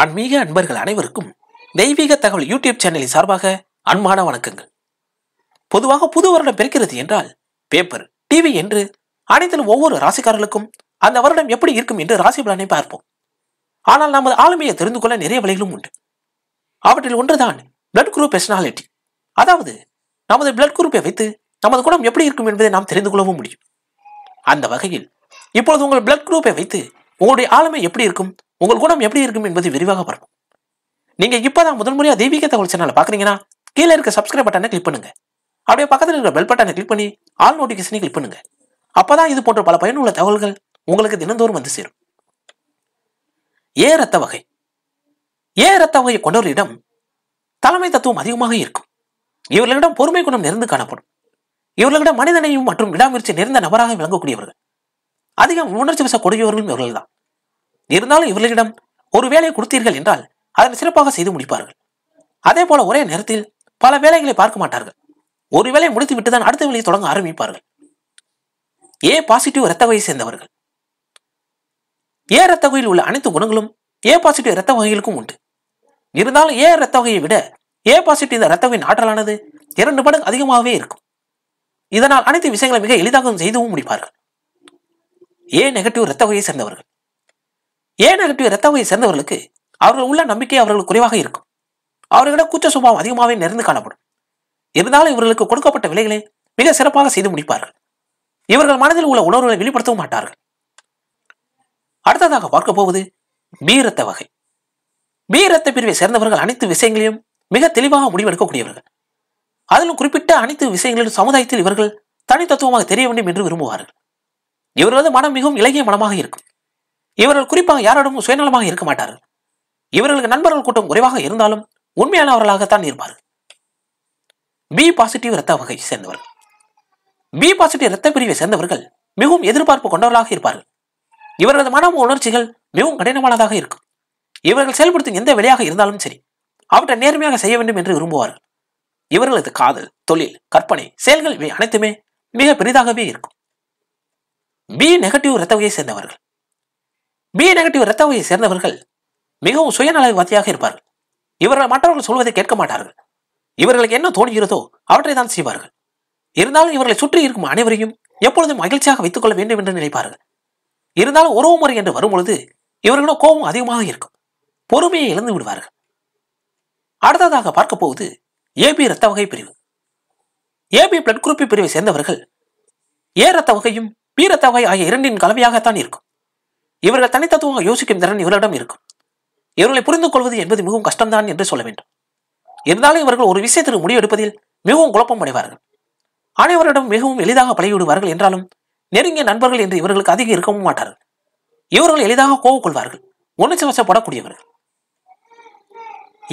ஆன்மீக அன்பர்கள் அனைவருக்கும் தெய்வீக தகவல் யூடியூப் சேனலின் சார்பாக அன்பான வணக்கங்கள் பொதுவாக புது வருடம் பிறக்கிறது என்றால் பேப்பர் டிவி என்று அனைத்திலும் ஒவ்வொரு ராசிக்காரர்களுக்கும் அந்த வருடம் எப்படி இருக்கும் என்று ராசி பலனை பார்ப்போம் ஆனால் நமது ஆளுமையை தெரிந்து கொள்ள நிறைய வழிகளும் உண்டு அவற்றில் ஒன்றுதான் பிளட் குரூப் பெர்சனாலிட்டி அதாவது நமது பிளட் குரூப்பை வைத்து நமது குணம் எப்படி இருக்கும் என்பதை நாம் தெரிந்து கொள்ளவும் முடியும் அந்த வகையில் இப்பொழுது உங்கள் பிளட் குரூப்பை வைத்து உங்களுடைய ஆளுமை எப்படி இருக்கும் உங்கள் குணம் எப்படி இருக்கும் என்பதை விரிவாக பார்ப்போம் நீங்க இப்பதான் முதல் முறையா தெய்வீக தகவல் சேனல் பாக்குறீங்கன்னா கீழே இருக்க சப்ஸ்கிரைப் பட்டனை கிளிக் பண்ணுங்க அப்படியே பக்கத்தில் இருக்கிற பெல் பட்டனை கிளிக் பண்ணி ஆல் நோட்டிபிகேஷனை கிளிக் பண்ணுங்க அப்பதான் இது போன்ற பல பயனுள்ள தகவல்கள் உங்களுக்கு தினந்தோறும் வந்து சேரும் ஏ ரத்த வகை ஏ ரத்த வகையை கொண்டவர்களிடம் தலைமை தத்துவம் அதிகமாக இருக்கும் இவர்களிடம் பொறுமை குணம் நிறைந்து காணப்படும் இவர்களிடம் மனிதனையும் மற்றும் விடாமுயற்சி நிறைந்த நபராக விளங்கக்கூடியவர்கள் அதிகம் உணர்ச்சி வசக்கூடியவர்களும் இவர்கள் தான் இருந்தாலும் இவர்களிடம் ஒரு வேலையை கொடுத்தீர்கள் என்றால் அதனை சிறப்பாக செய்து முடிப்பார்கள் அதே போல ஒரே நேரத்தில் பல வேலைகளை பார்க்க மாட்டார்கள் ஒரு வேலையை முடித்து விட்டுதான் அடுத்த வேலையை தொடங்க ஆரம்பிப்பார்கள் ஏ பாசிட்டிவ் இரத்த வகையை சேர்ந்தவர்கள் ஏ இரத்த வகையில் உள்ள அனைத்து குணங்களும் ஏ பாசிட்டிவ் இரத்த வகைகளுக்கும் உண்டு இருந்தாலும் ஏ இரத்த வகையை விட ஏ பாசிட்டிவ் இந்த இரத்த வகையின் ஆற்றலானது இரண்டு மடங்கு அதிகமாகவே இருக்கும் இதனால் அனைத்து விஷயங்களை மிக எளிதாகவும் செய்தவும் முடிப்பார்கள் ஏ நெகட்டிவ் இரத்த வகையை சேர்ந்தவர்கள் ஏ நெகட்டிவ் இரத்த வகையை சேர்ந்தவர்களுக்கு அவர்கள் உள்ள நம்பிக்கை அவர்களுக்கு குறைவாக இருக்கும் அவர்களிடம் கூச்ச சுபாவம் அதிகமாகவே நிறைந்து காணப்படும் இருந்தாலும் இவர்களுக்கு கொடுக்கப்பட்ட விலைகளை மிக சிறப்பாக செய்து முடிப்பார்கள் இவர்கள் மனதில் உள்ள உணர்வுகளை வெளிப்படுத்தவும் மாட்டார்கள் அடுத்ததாக பார்க்க போவது பீரத்த வகை பீரத்த பிரிவை சேர்ந்தவர்கள் அனைத்து விஷயங்களையும் மிக தெளிவாக முடிவெடுக்கக்கூடியவர்கள் அதிலும் குறிப்பிட்ட அனைத்து விஷயங்களிலும் சமுதாயத்தில் இவர்கள் தனித்தத்துவமாக தெரிய வேண்டும் என்று விரும்புவார்கள் இவர்களது மனம் மிகவும் இலகிய மனமாக இருக்கும் இவர்கள் குறிப்பாக யாரிடமும் சுயநலமாக இருக்க மாட்டார்கள் இவர்களுக்கு நண்பர்கள் கூட்டம் குறைவாக இருந்தாலும் உண்மையானவர்களாகத்தான் இருப்பார்கள் பி பாசிட்டிவ் இரத்த வகை சேர்ந்தவர்கள் பி பாசிட்டிவ் இரத்த பிரிவை சேர்ந்தவர்கள் மிகவும் எதிர்பார்ப்பு கொண்டவர்களாக இருப்பார்கள் இவர்களது மனம் உணர்ச்சிகள் மிகவும் கடினமானதாக இருக்கும் இவர்கள் செயல்படுத்தும் எந்த வேலையாக இருந்தாலும் சரி அவற்றை நேர்மையாக செய்ய வேண்டும் என்று விரும்புவார்கள் இவர்களது காதல் தொழில் கற்பனை செயல்கள் இவை அனைத்துமே மிக பெரிதாகவே இருக்கும் பி நெகட்டிவ் ரத்த வகையை சேர்ந்தவர்கள் பி நெகட்டிவ் இரத்த வகையை சேர்ந்தவர்கள் மிகவும் சுயநலவாதியாக இருப்பார்கள் இவர்கள் மற்றவர்கள் சொல்வதை கேட்க மாட்டார்கள் இவர்களுக்கு என்ன தோணுகிறதோ அவற்றை தான் செய்வார்கள் இருந்தாலும் இவர்களை சுற்றி இருக்கும் அனைவரையும் எப்பொழுதும் மகிழ்ச்சியாக வைத்துக் கொள்ள வேண்டும் என்று நினைப்பார்கள் இருந்தாலும் உறவு முறை என்று வரும்பொழுது இவர்களோட கோபம் அதிகமாக இருக்கும் பொறுமையை இழந்து விடுவார்கள் அடுத்ததாக பார்க்க போவது ஏபி இரத்த வகை பிரிவு ஏபி பிளட் குரூப்பி பிரிவை சேர்ந்தவர்கள் ஏ ரத்த வகையும் பி ரத்த வகை ஆகிய இரண்டின் கலவையாகத்தான் இருக்கும் இவர்கள் தனித்தத்துவமாக யோசிக்கும் திறன் இவர்களிடம் இருக்கும் இவர்களை புரிந்து கொள்வது என்பது மிகவும் கஷ்டம்தான் என்று சொல்ல வேண்டும் இருந்தாலும் இவர்கள் ஒரு விஷயத்திற்கு முடிவெடுப்பதில் மிகவும் குழப்பம் அடைவார்கள் அனைவரிடம் மிகவும் எளிதாக பழகிவிடுவார்கள் என்றாலும் நெருங்கிய நண்பர்கள் என்று இவர்களுக்கு அதிகம் இருக்கவும் மாட்டார்கள் இவர்கள் எளிதாக கோவம் கொள்வார்கள் உணர்ச்சி வசப்படக்கூடியவர்கள்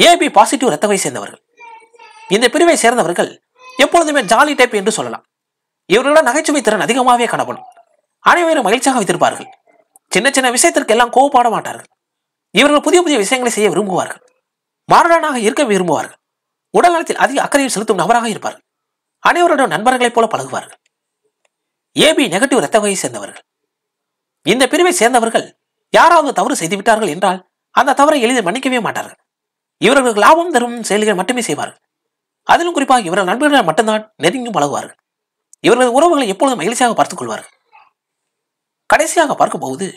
ஏபி பாசிட்டிவ் ரத்தவை சேர்ந்தவர்கள் இந்த பிரிவை சேர்ந்தவர்கள் எப்பொழுதுமே ஜாலி டைப் என்று சொல்லலாம் இவர்களோட நகைச்சுவை திறன் அதிகமாகவே காணப்படும் அனைவரும் மகிழ்ச்சியாக வைத்திருப்பார்கள் சின்ன சின்ன விஷயத்திற்கு எல்லாம் கோவப்பட மாட்டார்கள் இவர்கள் புதிய புதிய விஷயங்களை செய்ய விரும்புவார்கள் மாரடனாக இருக்க விரும்புவார்கள் உடல்நலத்தில் அதிக அக்கறையில் செலுத்தும் நபராக இருப்பார்கள் அனைவருடைய நண்பர்களைப் போல பழகுவார்கள் ஏபி நெகட்டிவ் இரத்த வகையை சேர்ந்தவர்கள் இந்த பிரிவை சேர்ந்தவர்கள் யாராவது தவறு செய்துவிட்டார்கள் என்றால் அந்த தவறை எளிதில் மன்னிக்கவே மாட்டார்கள் இவர்களுக்கு லாபம் தரும் செயல்கள் மட்டுமே செய்வார்கள் அதிலும் குறிப்பாக இவர்கள் நண்பர்கள் மட்டும்தான் நெருங்கி பழகுவார்கள் இவர்களது உறவுகளை எப்பொழுதும் மகிழ்ச்சியாக பார்த்துக் கொள்வார்கள் கடைசியாக பார்க்கும்போது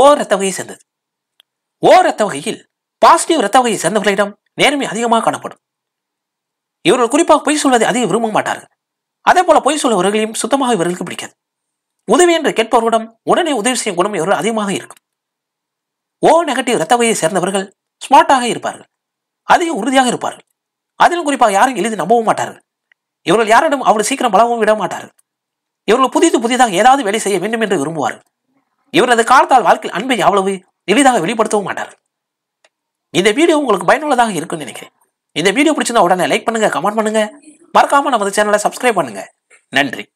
ஓ ரத்த வகையை சேர்ந்தது ஓ ரத்த வகையில் பாசிட்டிவ் ரத்த வகையை சேர்ந்தவர்களிடம் நேர்மை அதிகமாக காணப்படும் இவர்கள் குறிப்பாக பொய் சொல்வதை அதிகம் விரும்ப மாட்டார்கள் அதே போல பொய் சொல்லவர்களையும் சுத்தமாக இவர்களுக்கு பிடிக்காது உதவி என்று கேட்பவர்களிடம் உடனே உதவி செய்யும் குணம் இவர்கள் அதிகமாக இருக்கும் ஓ நெகட்டிவ் ரத்த வகையை சேர்ந்தவர்கள் ஸ்மார்ட்டாக இருப்பார்கள் அதிக உறுதியாக இருப்பார்கள் அதிலும் குறிப்பாக யாரும் எளிது நம்பவும் மாட்டார்கள் இவர்கள் யாரிடம் அவ்வளவு சீக்கிரம் பலவும் விட மாட்டார்கள் இவர்கள் புதிது புதிதாக ஏதாவது வேலை செய்ய வேண்டும் என்று விரும்புவார்கள் இவரது காலத்தால் வாழ்க்கையில் அன்பை அவ்வளவு எளிதாக வெளிப்படுத்தவும் மாட்டார்கள் இந்த வீடியோ உங்களுக்கு பயனுள்ளதாக இருக்கும்னு நினைக்கிறேன் இந்த வீடியோ பிடிச்சிருந்தா உடனே லைக் பண்ணுங்க கமெண்ட் பண்ணுங்க மறக்காம நமது சேனலை சப்ஸ்கிரைப் பண்ணுங்க நன்றி